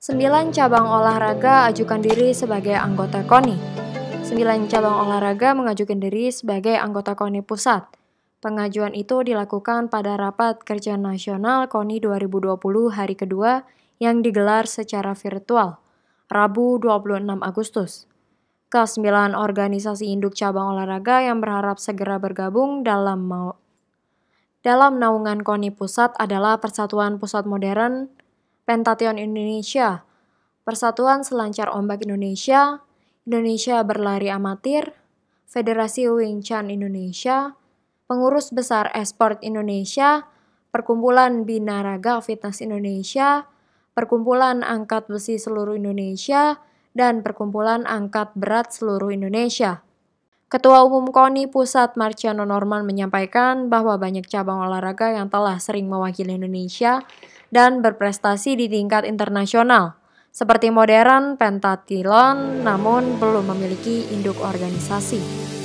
9 cabang olahraga ajukan diri sebagai anggota KONI. 9 cabang olahraga mengajukan diri sebagai anggota KONI pusat. Pengajuan itu dilakukan pada rapat kerja nasional KONI 2020 hari kedua yang digelar secara virtual, Rabu 26 Agustus. Kesembilan organisasi induk cabang olahraga yang berharap segera bergabung dalam dalam naungan KONI pusat adalah Persatuan Pusat Modern, Pentathlon Indonesia, Persatuan Selancar Ombak Indonesia, Indonesia Berlari Amatir, Federasi Wing Chun Indonesia, Pengurus Besar Esport Indonesia, Perkumpulan Binaraga Fitness Indonesia, Perkumpulan Angkat Besi Seluruh Indonesia, dan Perkumpulan Angkat Berat Seluruh Indonesia. Ketua Umum KONI Pusat Marciano Norman menyampaikan bahwa banyak cabang olahraga yang telah sering mewakili Indonesia dan berprestasi di tingkat internasional, seperti modern pentathlon namun belum memiliki induk organisasi.